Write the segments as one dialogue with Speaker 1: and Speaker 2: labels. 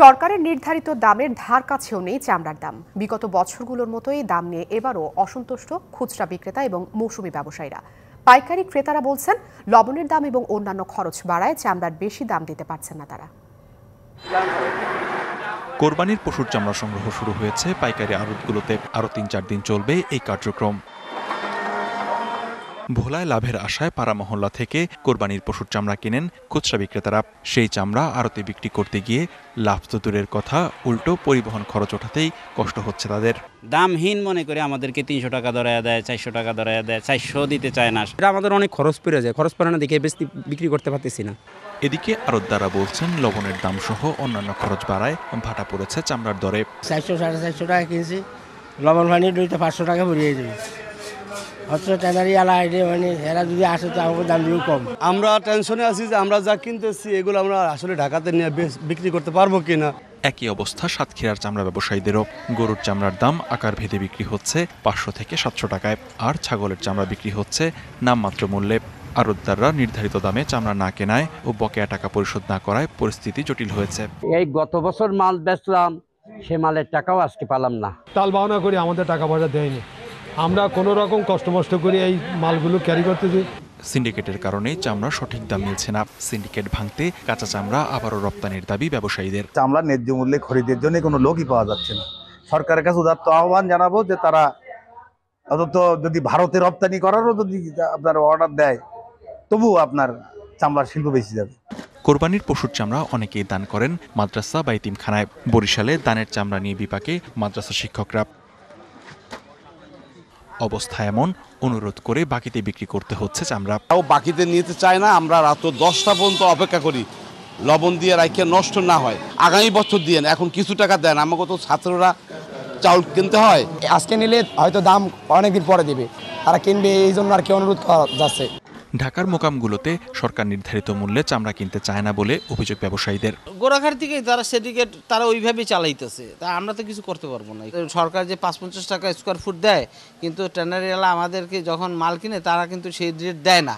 Speaker 1: সরকারের নির্ধারিত দামের ধার কাছেও নেই চামড়ার দাম বিগত বছরগুলোর মতোই দাম নিয়ে এবারও অসন্তুষ্ট খুচরা বিক্রেতা এবং মৌসুমি ব্যবসায়ীরা পাইকারি ক্রেতারা বলছেন লবণের দাম এবং অন্যান্য খরচ বাড়ায় চামড়ার বেশি দাম দিতে পারছেন না তারা কোরবানির পশুর চামড়া সংগ্রহ শুরু হয়েছে পাইকারি আড়তগুলোতে আরও তিন চার দিন চলবে এই কার্যক্রম ভোলায় লাভের আশায় পাড়া মহল্লা থেকে কোরবানির পশুর চামড়া কেনেন খুচরা বিক্রেতারা সেই চামড়া আড়তে বিক্রি করতে গিয়ে লাভ তো দূরের কথা উল্টো পরিবহন খরচ ওঠাতেই কষ্ট হচ্ছে তাদের দামহীন মনে করে আমাদেরকে তিনশো টাকা দরাইয়া দেয় চারশো টাকা দরাইয়া দেয় চারশো দিতে চায় না এটা আমাদের অনেক খরচ পড়ে যায় খরচ পড়ে না দেখে বেশি বিক্রি করতে পারতেছি না এদিকে দ্বারা বলছেন লবণের দাম সহ অন্যান্য খরচ বাড়ায় ভাটা পড়েছে চামড়ার দরে চারশো সাড়ে চারশো টাকা কিনছি লবণ ভানি দুইটা পাঁচশো টাকা পড়িয়ে দেবে হচ্ছে ট্যানারি আলা আইডি মানে এরা যদি আসে তো আমাদের দাম দিয়েও কম আমরা টেনশনে আছি যে আমরা যা কিনতেছি এগুলো আমরা আসলে ঢাকাতে নিয়ে বিক্রি করতে পারবো কিনা একই অবস্থা সাতক্ষীরার চামড়া ব্যবসায়ীদেরও গরুর চামড়ার দাম আকার ভেদে বিক্রি হচ্ছে পাঁচশো থেকে সাতশো টাকায় আর ছাগলের চামড়া বিক্রি হচ্ছে নামমাত্র মূল্যে আরতদাররা নির্ধারিত দামে চামড়া না কেনায় ও বকেয়া টাকা পরিশোধ না করায় পরিস্থিতি জটিল হয়েছে এই গত বছর মাল বেচলাম সে মালের টাকাও আজকে পালাম না তাল বাহনা করি আমাদের টাকা পয়সা দেয়নি আমরা কোনো রকম কষ্ট মষ্ট করে এই মালগুলো ক্যারি করতে করতেছি সিন্ডিকেটের কারণে চামড়া সঠিক দাম মিলছে না সিন্ডিকেট ভাঙতে কাঁচা চামড়া আবারও রপ্তানির দাবি ব্যবসায়ীদের চামড়া ন্যায্য মূল্যে খরিদের জন্য কোনো লোকই পাওয়া যাচ্ছে না সরকারের কাছে উদার্ত আহ্বান জানাবো যে তারা অন্তত যদি ভারতে রপ্তানি করারও যদি আপনার অর্ডার দেয় তবুও আপনার চামড়ার শিল্প বেশি যাবে কোরবানির পশুর চামড়া অনেকেই দান করেন মাদ্রাসা বা ইতিমখানায় বরিশালে দানের চামড়া নিয়ে বিপাকে মাদ্রাসা শিক্ষকরা অবস্থা এমন অনুরোধ করে বাকিতে বিক্রি করতে হচ্ছে চামড়া তাও বাকিতে নিতে চায় না আমরা রাত দশটা পর্যন্ত অপেক্ষা করি লবণ দিয়ে রাখে নষ্ট না হয় আগামী বছর দিয়ে এখন কিছু টাকা দেন আমাকে তো ছাত্ররা চাউল কিনতে হয় আজকে নিলে হয়তো দাম অনেকদিন পরে দিবে তারা কিনবে এই জন্য আর কি অনুরোধ করা যাচ্ছে ঢাকার মোকামগুলোতে সরকার নির্ধারিত মূল্যে চামড়া কিনতে চায় না বলে অভিযোগ ব্যবসায়ীদের গোরাঘার থেকে তারা সেটিকেট তারা ওইভাবেই চালাইতেছে তা আমরা তো কিছু করতে পারবো না সরকার যে পাঁচ পঞ্চাশ টাকা স্কোয়ার ফুট দেয় কিন্তু ট্যানারিওয়ালা আমাদেরকে যখন মাল কিনে তারা কিন্তু সেই রেট দেয় না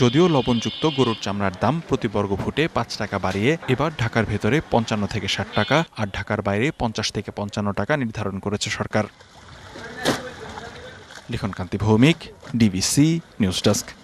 Speaker 1: যদিও লবণযুক্ত গরুর চামড়ার দাম প্রতি বর্গ ফুটে পাঁচ টাকা বাড়িয়ে এবার ঢাকার ভেতরে পঞ্চান্ন থেকে ষাট টাকা আর ঢাকার বাইরে পঞ্চাশ থেকে পঞ্চান্ন টাকা নির্ধারণ করেছে সরকার Likhankanti Bhowmik DBC news desk